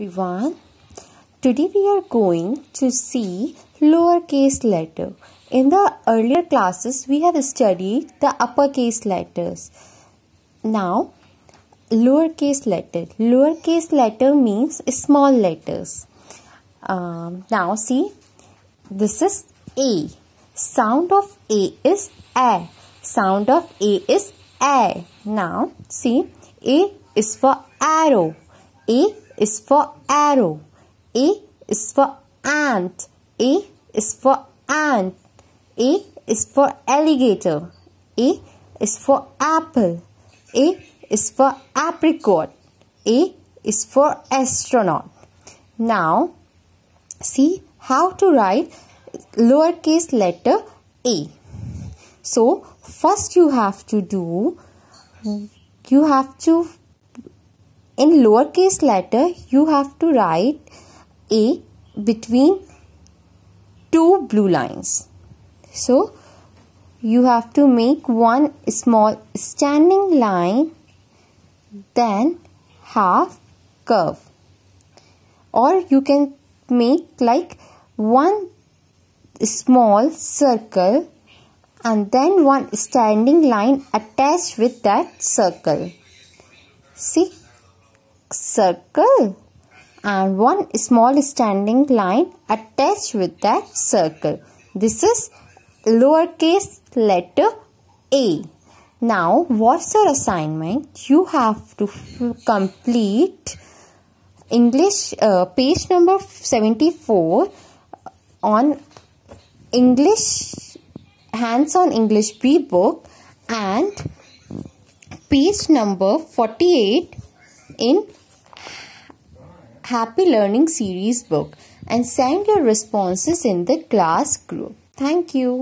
everyone. Today we are going to see lowercase letter. In the earlier classes we have studied the uppercase letters. Now lowercase letter. Lowercase letter means small letters. Um, now see this is A. Sound of A is A. Sound of A is A. Now see A is for arrow. A is for arrow. A is for ant. A is for ant. A is for alligator. A is for apple. A is for apricot. A is for astronaut. Now, see how to write lowercase letter A. So, first you have to do, you have to in lowercase letter you have to write a between two blue lines so you have to make one small standing line then half curve or you can make like one small circle and then one standing line attached with that circle see circle and one small standing line attached with that circle. This is lowercase letter A. Now, what's your assignment? You have to complete English uh, page number 74 on English hands on English B book and page number 48 in Happy Learning series book and send your responses in the class group. Thank you.